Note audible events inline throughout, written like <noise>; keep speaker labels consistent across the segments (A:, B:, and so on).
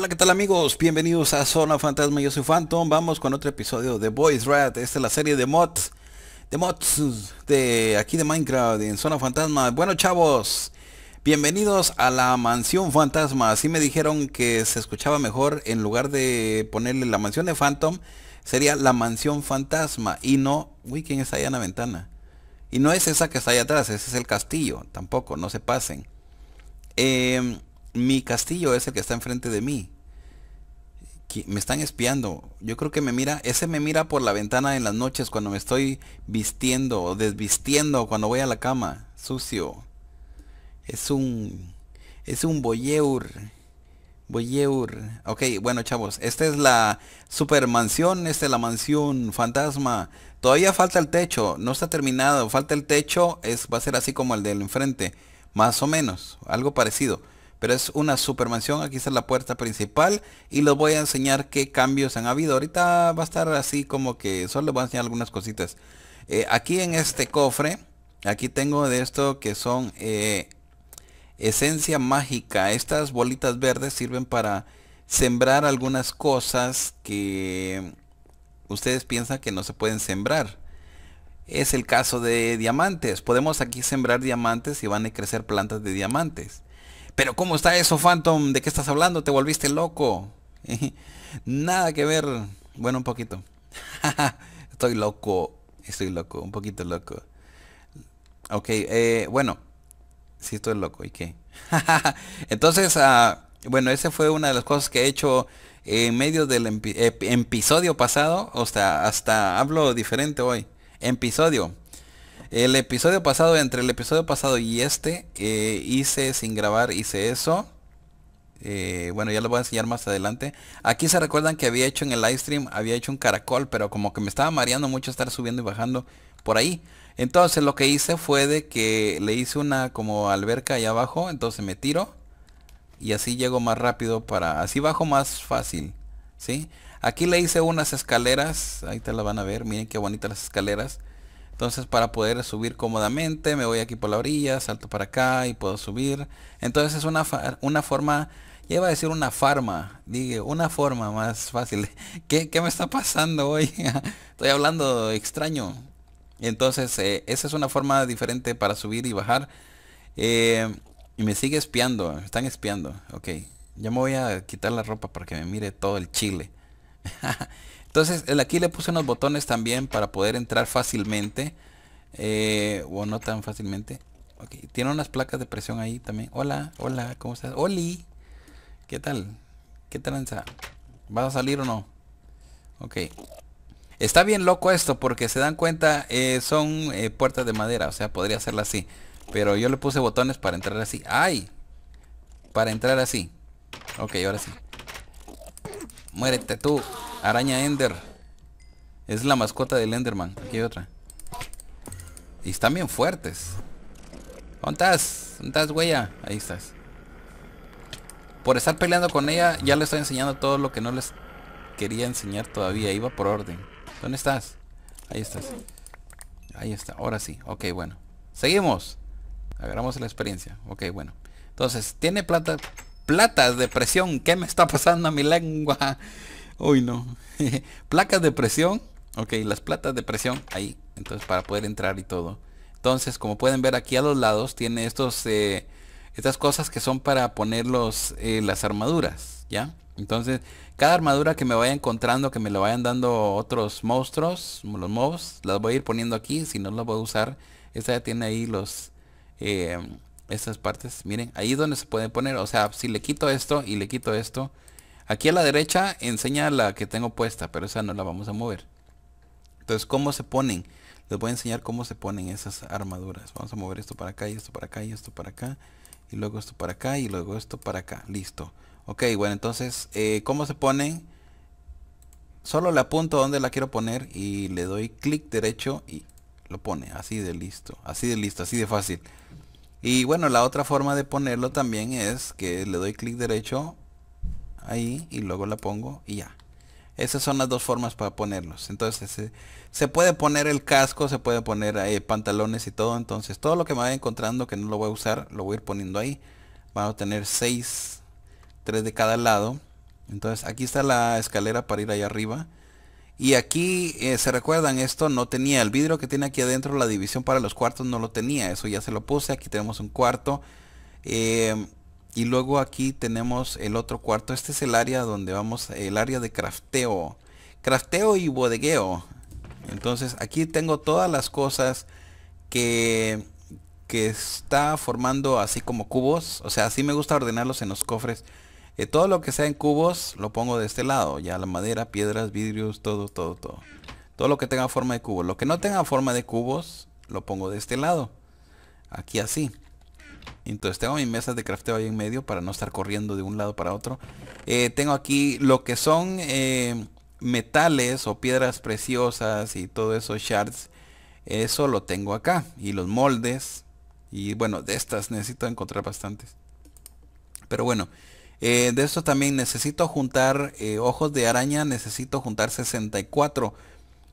A: Hola, ¿qué tal amigos? Bienvenidos a Zona Fantasma, yo soy Phantom. Vamos con otro episodio de Boys Rat. Esta es la serie de mods, de mods de aquí de Minecraft, en Zona Fantasma. Bueno chavos, bienvenidos a la mansión fantasma. Así me dijeron que se escuchaba mejor en lugar de ponerle la mansión de Phantom, sería la mansión fantasma y no... Uy, ¿quién está allá en la ventana? Y no es esa que está allá atrás, ese es el castillo, tampoco, no se pasen. Eh, mi castillo es el que está enfrente de mí. Me están espiando. Yo creo que me mira, ese me mira por la ventana en las noches cuando me estoy vistiendo o desvistiendo cuando voy a la cama, sucio. Es un es un boyeur. Boyeur. Ok, bueno chavos, esta es la super mansión, esta es la mansión fantasma. Todavía falta el techo, no está terminado, falta el techo, es, va a ser así como el del enfrente, más o menos, algo parecido pero es una super mansión. Aquí está la puerta principal y les voy a enseñar qué cambios han habido. Ahorita va a estar así como que solo les voy a enseñar algunas cositas. Eh, aquí en este cofre, aquí tengo de esto que son eh, esencia mágica. Estas bolitas verdes sirven para sembrar algunas cosas que ustedes piensan que no se pueden sembrar. Es el caso de diamantes. Podemos aquí sembrar diamantes y van a crecer plantas de diamantes. Pero ¿cómo está eso, Phantom? ¿De qué estás hablando? ¿Te volviste loco? <laughs> Nada que ver. Bueno, un poquito. <laughs> estoy loco. Estoy loco. Un poquito loco. Ok, eh, bueno. Sí, estoy loco. ¿Y qué? <laughs> Entonces, ah, bueno, esa fue una de las cosas que he hecho en medio del episodio pasado. O sea, hasta hablo diferente hoy. Episodio. El episodio pasado, entre el episodio pasado y este, hice sin grabar, hice eso. Eh, bueno, ya lo voy a enseñar más adelante. Aquí se recuerdan que había hecho en el live stream, había hecho un caracol, pero como que me estaba mareando mucho estar subiendo y bajando por ahí. Entonces lo que hice fue de que le hice una como alberca ahí abajo, entonces me tiro y así llego más rápido para, así bajo más fácil, ¿sí? Aquí le hice unas escaleras, ahí te la van a ver, miren qué bonitas las escaleras. Entonces para poder subir cómodamente, me voy aquí por la orilla, salto para acá y puedo subir. Entonces es una, una forma, ya iba a decir una farma, digo una forma más fácil. <laughs> ¿Qué, me está pasando hoy? <laughs> Estoy hablando extraño. Entonces eh, esa es una forma diferente para subir y bajar. Eh, y me sigue espiando, están espiando. Ok, ya me voy a quitar la ropa porque me mire todo el chile. <laughs> Entonces aquí le puse unos botones también para poder entrar fácilmente. Eh, o no tan fácilmente. Okay. Tiene unas placas de presión ahí también. Hola, hola, ¿cómo estás? ¡Oli! ¿Qué tal? ¿Qué anza? ¿Vas a salir o no? Ok. Está bien loco esto porque se dan cuenta, eh, son eh, puertas de madera, o sea, podría hacerla así. Pero yo le puse botones para entrar así. ¡Ay! Para entrar así. Ok, ahora sí. Muérete tú. Araña Ender. Es la mascota del Enderman. Aquí hay otra. Y están bien fuertes. ¿Dónde estás? ¿Dónde estás, huella? Ahí estás. Por estar peleando con ella, ya le estoy enseñando todo lo que no les quería enseñar todavía. Iba por orden. ¿Dónde estás? Ahí estás. Ahí está. Ahora sí. Ok, bueno. Seguimos. Agarramos la experiencia. Ok, bueno. Entonces, tiene plata, plata de presión. ¿Qué me está pasando a mi lengua? Uy, no. <laughs> placas de presión. Ok, las placas de presión ahí. Entonces, para poder entrar y todo. Entonces, como pueden ver aquí a los lados, tiene estos, eh, estas cosas que son para poner los, eh, las armaduras. ¿Ya? Entonces, cada armadura que me vaya encontrando, que me lo vayan dando otros monstruos, los mobs, las voy a ir poniendo aquí. Si no las voy a usar, esta ya tiene ahí los... Eh, estas partes, miren, ahí es donde se pueden poner, o sea, si le quito esto y le quito esto, Aquí a la derecha enseña la que tengo puesta, pero esa no la vamos a mover. Entonces, ¿cómo se ponen? Les voy a enseñar cómo se ponen esas armaduras. Vamos a mover esto para acá y esto para acá y esto para acá. Y luego esto para acá y luego esto para acá. Listo. Ok, bueno, entonces, eh, ¿cómo se ponen? Solo le apunto donde la quiero poner y le doy clic derecho y lo pone. Así de listo. Así de listo, así de fácil. Y bueno, la otra forma de ponerlo también es que le doy clic derecho ahí y luego la pongo y ya. Esas son las dos formas para ponerlos. Entonces eh, se, puede poner el casco, se puede poner eh, pantalones y todo. Entonces todo lo que me vaya encontrando que no lo voy a usar, lo voy a ir poniendo ahí. van a tener seis tres de cada lado. Entonces aquí está la escalera para ir allá arriba. Y aquí, eh, se recuerdan, esto no tenía el vidrio que tiene aquí adentro, la división para los cuartos no lo tenía. Eso ya se lo puse. Aquí tenemos un cuarto y luego aquí tenemos el otro cuarto este es el área donde vamos el área de crafteo crafteo y bodegueo entonces aquí tengo todas las cosas que que está formando así como cubos o sea así me gusta ordenarlos en los cofres eh, todo lo que sea en cubos lo pongo de este lado ya la madera piedras vidrios todo todo todo todo lo que tenga forma de cubo lo que no tenga forma de cubos lo pongo de este lado aquí así entonces tengo mi mesa de crafteo ahí en medio para no estar corriendo de un lado para otro. Eh, tengo aquí lo que son eh, metales o piedras preciosas y todo eso, shards. Eso lo tengo acá. Y los moldes. Y bueno, de estas necesito encontrar bastantes. Pero bueno, eh, de esto también necesito juntar ojos de araña. Necesito juntar 64.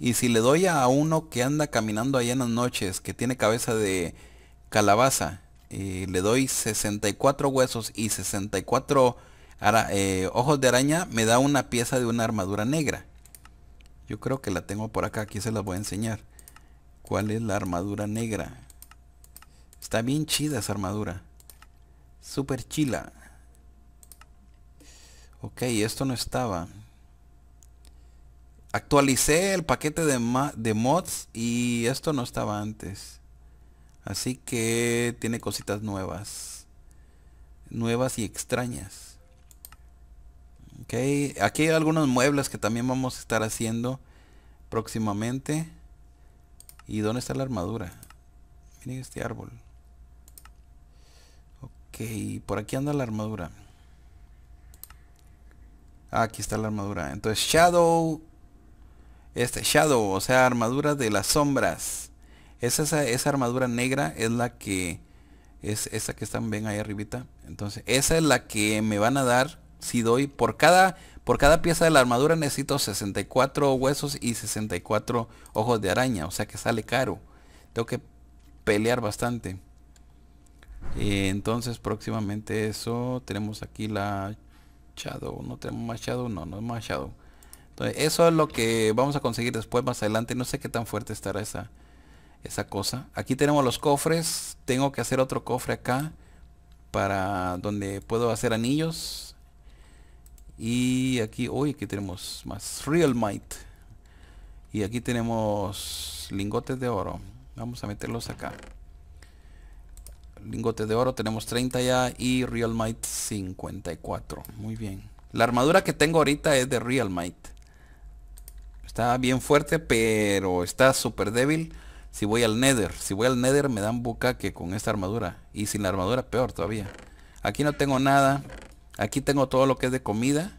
A: Y si le doy a uno que anda caminando allá en las noches, que tiene cabeza de calabaza, eh, le doy 64 huesos y 64 eh, ojos de araña, me da una pieza de una armadura negra. Yo creo que la tengo por acá, aquí se las voy a enseñar. ¿Cuál es la armadura negra? Está bien chida esa armadura. Super chila. Ok, esto no estaba. Actualicé el paquete de, de mods y esto no estaba antes. Así que tiene cositas nuevas. Nuevas y extrañas. Ok. Aquí hay algunos muebles que también vamos a estar haciendo próximamente. ¿Y dónde está la armadura? Miren este árbol. Ok. Por aquí anda la armadura. Ah, aquí está la armadura. Entonces Shadow. Este Shadow, o sea, armadura de las sombras esa, armadura negra es la que es esa que están bien ahí arribita. Entonces, esa es la que me van a dar si doy por cada por cada pieza de la armadura necesito 64 huesos y 64 ojos de araña, o sea que sale caro. Tengo que pelear bastante. Eh, entonces, próximamente eso tenemos aquí la Shadow, no tenemos machado no, no es machado Entonces, eso es lo que vamos a conseguir después más adelante, no sé qué tan fuerte estará esa esa cosa. Aquí tenemos los cofres. Tengo que hacer otro cofre acá. Para donde puedo hacer anillos. Y aquí, hoy aquí tenemos más Real Might. Y aquí tenemos lingotes de oro. Vamos a meterlos acá. Lingotes de oro tenemos 30 ya y Real Might 54. Muy bien. La armadura que tengo ahorita es de Real Might. Está bien fuerte, pero está súper débil. Si voy al Nether, si voy al Nether me dan bucaque con esta armadura. Y sin la armadura peor todavía. Aquí no tengo nada. Aquí tengo todo lo que es de comida.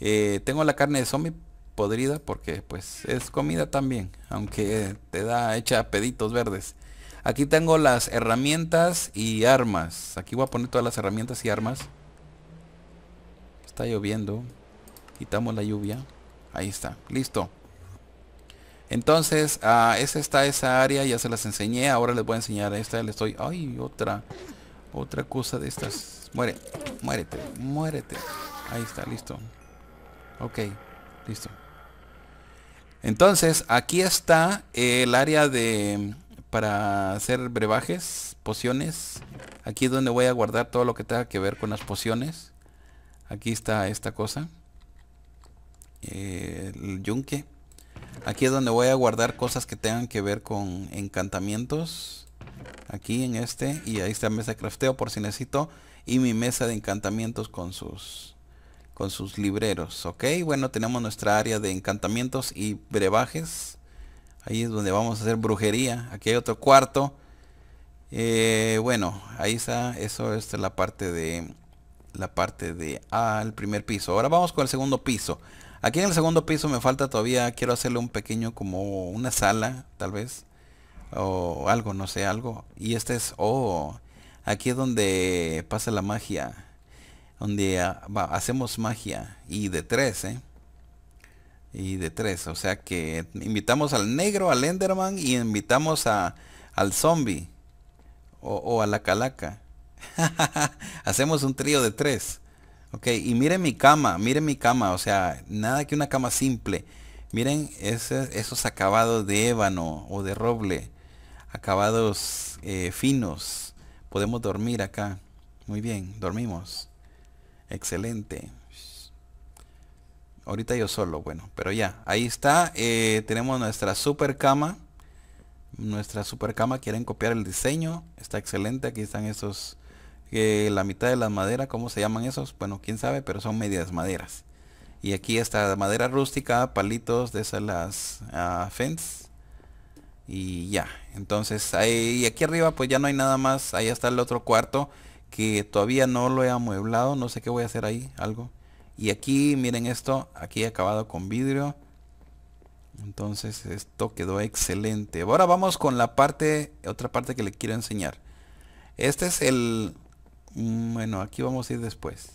A: Eh, tengo la carne de zombie podrida porque pues es comida también. Aunque te da hecha peditos verdes. Aquí tengo las herramientas y armas. Aquí voy a poner todas las herramientas y armas. Está lloviendo. Quitamos la lluvia. Ahí está. Listo. Entonces, ah, esa está esa área, ya se las enseñé. Ahora les voy a enseñar esta, le estoy... ¡Ay! Otra, otra cosa de estas. Muere, muérete, muérete. Ahí está, listo. Ok, listo. Entonces, aquí está el área de para hacer brebajes, pociones. Aquí es donde voy a guardar todo lo que tenga que ver con las pociones. Aquí está esta cosa. Eh, el yunque. Aquí es donde voy a guardar cosas que tengan que ver con encantamientos. Aquí en este. Y ahí está mesa de crafteo por si necesito. Y mi mesa de encantamientos con sus con sus libreros. Ok, bueno, tenemos nuestra área de encantamientos y brebajes. Ahí es donde vamos a hacer brujería. Aquí hay otro cuarto. Eh, bueno, ahí está. Eso es la parte de la parte de al ah, primer piso. Ahora vamos con el segundo piso. Aquí en el segundo piso me falta todavía, quiero hacerle un pequeño como una sala, tal vez. O algo, no sé, algo. Y este es, oh, aquí es donde pasa la magia. Donde ah, va, hacemos magia. Y de tres, ¿eh? Y de tres, o sea que invitamos al negro, al Enderman y invitamos a, al zombie. O, o a la calaca. <laughs> hacemos un trío de tres. Ok, y miren mi cama, miren mi cama, o sea, nada que una cama simple. Miren esos acabados de ébano o de roble, acabados eh, finos. Podemos dormir acá. Muy bien, dormimos. Excelente. Ahorita yo solo, bueno, pero ya, ahí está. Eh, tenemos nuestra super cama. Nuestra super cama, quieren copiar el diseño. Está excelente, aquí están esos la mitad de las madera, ¿cómo se llaman esos? Bueno, quién sabe, pero son medias maderas. Y aquí está madera rústica, palitos de esas las ah, fence. Y ya, entonces ahí, aquí arriba pues ya no hay nada más, ahí está el otro cuarto que todavía no lo he amueblado, no sé qué voy a hacer ahí, algo. Y aquí, miren esto, aquí he acabado con vidrio. Entonces esto quedó excelente. Ahora vamos con la parte, otra parte que le quiero enseñar. Este es el, Mm, bueno, aquí vamos a ir después.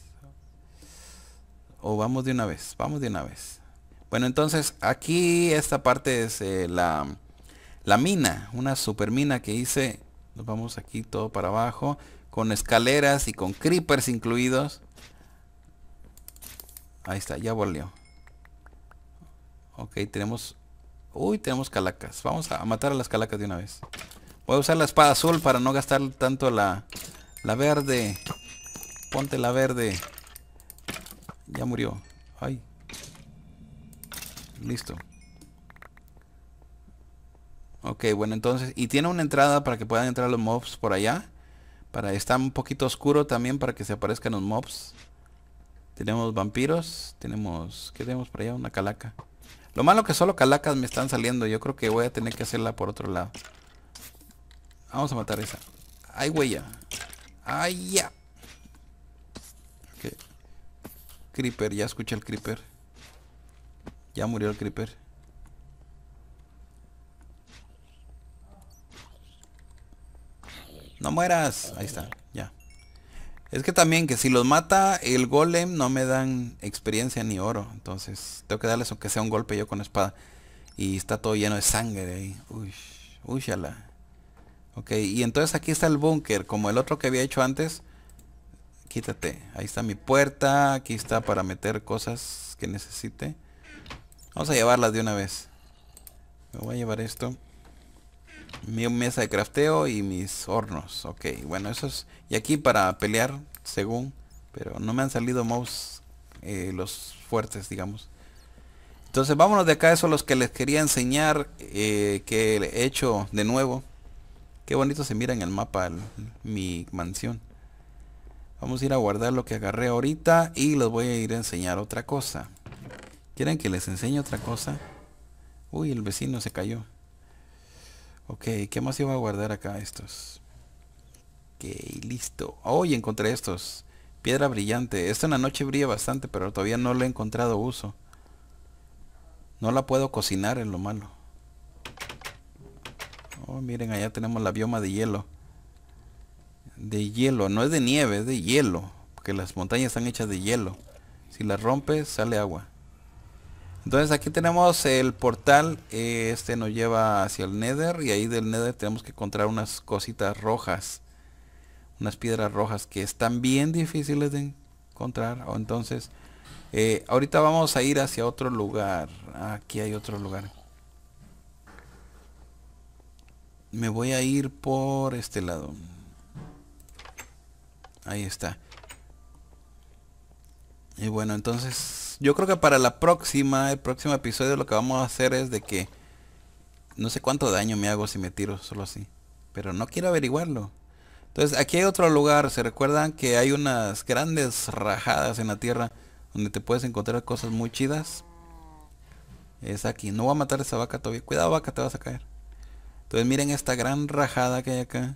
A: O vamos de una vez, vamos de una vez. Bueno, entonces aquí esta parte es eh, la, la mina, una super mina que hice. Nos vamos aquí todo para abajo, con escaleras y con creepers incluidos. Ahí está, ya volvió. Ok, tenemos... Uy, tenemos calacas. Vamos a matar a las calacas de una vez. Voy a usar la espada azul para no gastar tanto la, la verde. Ponte la verde. Ya murió. Ay. Listo. Ok, bueno, entonces... Y tiene una entrada para que puedan entrar los mobs por allá. Para estar un poquito oscuro también para que se aparezcan los mobs. Tenemos vampiros. Tenemos... ¿Qué tenemos por allá? Una calaca. Lo malo que solo calacas me están saliendo. Yo creo que voy a tener que hacerla por otro lado. Vamos a matar esa. Hay huella. Ay ya. Okay. Creeper, ya escucha el creeper. Ya murió el creeper. No mueras. Ahí está, ya. Es que también que si los mata el golem no me dan experiencia ni oro. Entonces tengo que darles aunque sea un golpe yo con espada. Y está todo lleno de sangre ahí. Uy, uy, Ok, y entonces aquí está el búnker, como el otro que había hecho antes. Quítate, ahí está mi puerta, aquí está para meter cosas que necesite. Vamos a llevarlas de una vez. Me voy a llevar esto. Mi mesa de crafteo y mis hornos. Ok, bueno, eso es... Y aquí para pelear, según. Pero no me han salido mouse eh, los fuertes, digamos. Entonces vámonos de acá, eso es los que les quería enseñar eh, que he hecho de nuevo. Qué bonito se mira en el mapa mi mansión. Vamos a ir a guardar lo que agarré ahorita y les voy a ir a enseñar otra cosa. ¿Quieren que les enseñe otra cosa? Uy, el vecino se cayó. Ok, ¿qué más iba a guardar acá estos? Ok, listo. Hoy oh, encontré estos. Piedra brillante. Esta en la noche brilla bastante, pero todavía no le he encontrado uso. No la puedo cocinar, en lo malo. Oh, miren, allá tenemos la bioma de hielo. De hielo, no es de nieve, es de hielo. Porque las montañas están hechas de hielo. Si las rompes, sale agua. Entonces aquí tenemos el portal. Este nos lleva hacia el Nether. Y ahí del Nether tenemos que encontrar unas cositas rojas. Unas piedras rojas que están bien difíciles de encontrar. O entonces, eh, ahorita vamos a ir hacia otro lugar. Aquí hay otro lugar. me voy a ir por este lado. Ahí está. Y bueno, entonces yo creo que para la próxima, el próximo episodio lo que vamos a hacer es de que no sé cuánto daño me hago si me tiro solo así, pero no quiero averiguarlo. Entonces, aquí hay otro lugar, se recuerdan que hay unas grandes rajadas en la tierra donde te puedes encontrar cosas muy chidas. Es aquí. No voy a matar esa vaca todavía. Cuidado, vaca, te vas a caer. Entonces miren esta gran rajada que hay acá.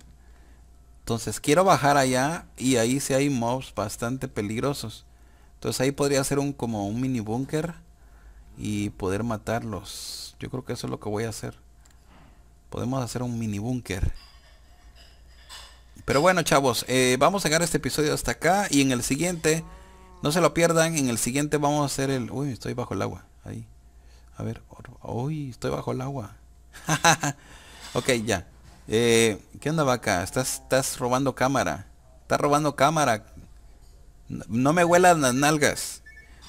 A: Entonces quiero bajar allá y ahí si hay mobs bastante peligrosos. Entonces ahí podría ser un como un mini búnker y poder matarlos. Yo creo que eso es lo que voy a hacer. Podemos hacer un mini búnker. Pero bueno chavos, eh, vamos a dejar este episodio hasta acá y en el siguiente, no se lo pierdan, en el siguiente vamos a hacer el... Uy, estoy bajo el agua. Ahí. A ver, uy, estoy bajo el agua. <laughs> Ok, ya. Eh, ¿Qué onda, vaca? Estás, estás robando cámara. Estás robando cámara. No me huelan las nalgas.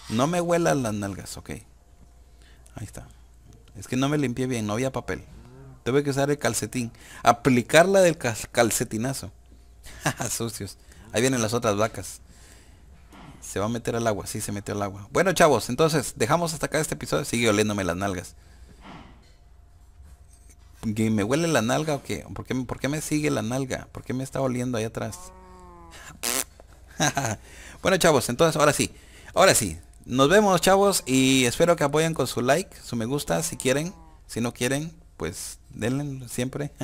A: No me huelan las nalgas, ok. Ahí está. Es que no me limpié bien, no había papel. Tuve que usar el calcetín. Aplicarla del calcetinazo. <laughs> Sucios. Ahí vienen las otras vacas. Se va a meter al agua, sí, se metió al agua. Bueno, chavos, entonces dejamos hasta acá este episodio. Sigue oliéndome las nalgas que me huele la nalga o qué? ¿Por, qué? ¿Por qué me sigue la nalga? ¿Por qué me está oliendo ahí atrás? <laughs> bueno, chavos, entonces ahora sí. Ahora sí. Nos vemos, chavos, y espero que apoyen con su like, su me gusta, si quieren. Si no quieren, pues denle siempre. <laughs>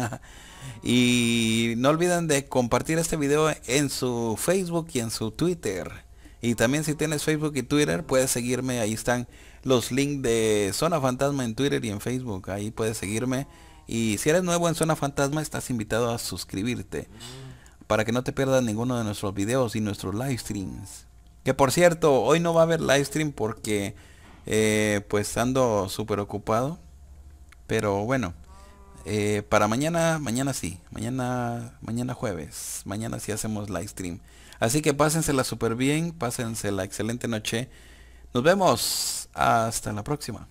A: y no olviden de compartir este video en su Facebook y en su Twitter. Y también si tienes Facebook y Twitter, puedes seguirme. Ahí están los links de Zona Fantasma en Twitter y en Facebook. Ahí puedes seguirme. Y si eres nuevo en Zona Fantasma, estás invitado a suscribirte para que no te pierdas ninguno de nuestros videos y nuestros live streams. Que por cierto, hoy no va a haber live stream porque eh, pues ando súper ocupado. Pero bueno, eh, para mañana, mañana sí, mañana, mañana jueves, mañana sí hacemos live stream. Así que pásensela súper bien, pásensela excelente noche. Nos vemos, hasta la próxima.